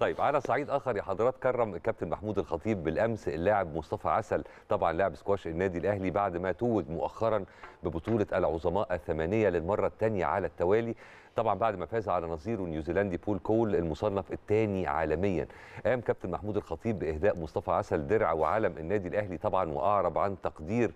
طيب على صعيد اخر يا حضرات كرم الكابتن محمود الخطيب بالامس اللاعب مصطفى عسل طبعا لاعب سكواش النادي الاهلي بعد ما توج مؤخرا ببطوله العظماء الثمانيه للمره الثانيه على التوالي طبعا بعد ما فاز على نظيره النيوزيلندي بول كول المصنف الثاني عالميا قام كابتن محمود الخطيب باهداء مصطفى عسل درع وعلم النادي الاهلي طبعا واعرب عن تقدير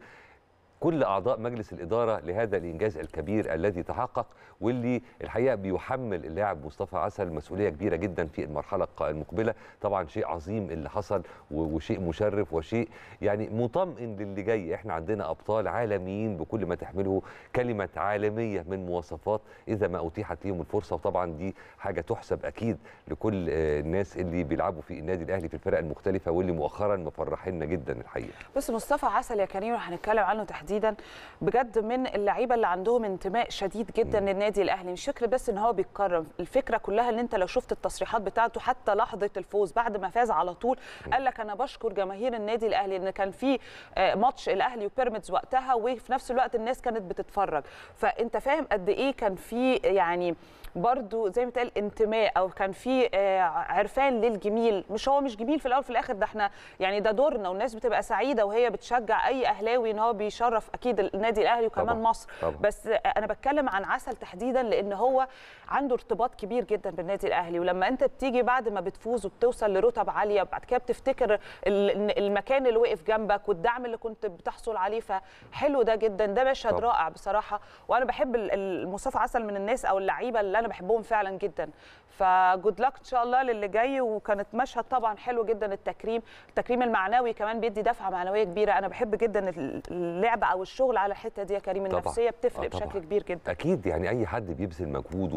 كل اعضاء مجلس الاداره لهذا الانجاز الكبير الذي تحقق واللي الحقيقه بيحمل اللاعب مصطفى عسل مسؤوليه كبيره جدا في المرحله المقبله طبعا شيء عظيم اللي حصل وشيء مشرف وشيء يعني مطمئن للي جاي احنا عندنا ابطال عالميين بكل ما تحمله كلمه عالميه من مواصفات اذا ما اتيحت لهم الفرصه وطبعا دي حاجه تحسب اكيد لكل آه، الناس اللي بيلعبوا في النادي الاهلي في الفرق المختلفه واللي مؤخرا مفرحنا جدا الحقيقه بس مصطفى عسل يا كريم هنتكلم عنه تحديدا تحديدا بجد من اللعيبه اللي عندهم انتماء شديد جدا للنادي الاهلي مش فكره بس ان هو بيتكرم الفكره كلها ان انت لو شفت التصريحات بتاعته حتى لحظه الفوز بعد ما فاز على طول قال لك انا بشكر جماهير النادي الاهلي ان كان في آه، ماتش الاهلي وبيراميدز وقتها وفي نفس الوقت الناس كانت بتتفرج فانت فاهم قد ايه كان في يعني برضو زي ما اتقال انتماء او كان في آه، عرفان للجميل مش هو مش جميل في الاول وفي الاخر ده احنا يعني ده دورنا والناس بتبقى سعيده وهي بتشجع اي اهلاوي ان هو بيشرف اكيد النادي الاهلي وكمان طبعا. مصر طبعا. بس انا بتكلم عن عسل تحديدا لان هو عنده ارتباط كبير جدا بالنادي الاهلي ولما انت بتيجي بعد ما بتفوز وبتوصل لرتب عاليه وبعد كده بتفتكر المكان اللي وقف جنبك والدعم اللي كنت بتحصل عليه فحلو ده جدا ده مشهد رائع بصراحه وانا بحب مصطفى عسل من الناس او اللعيبه اللي انا بحبهم فعلا جدا فجود لك ان شاء الله للي جاي وكانت مشهد طبعا حلو جدا التكريم التكريم المعنوي كمان بيدي دفعه معنويه كبيره انا بحب جدا اللعب او الشغل على الحته دي يا كريم النفسيه بتفرق آه، بشكل كبير جدا اكيد يعني اي حد بيبذل مجهود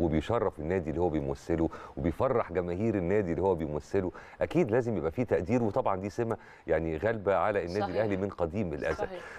وبيشرف النادي اللي هو بيمثله وبيفرح جماهير النادي اللي هو بيمثله اكيد لازم يبقى فيه تقدير وطبعا دي سمه يعني غالبه على النادي صحيح. الاهلي من قديم الازل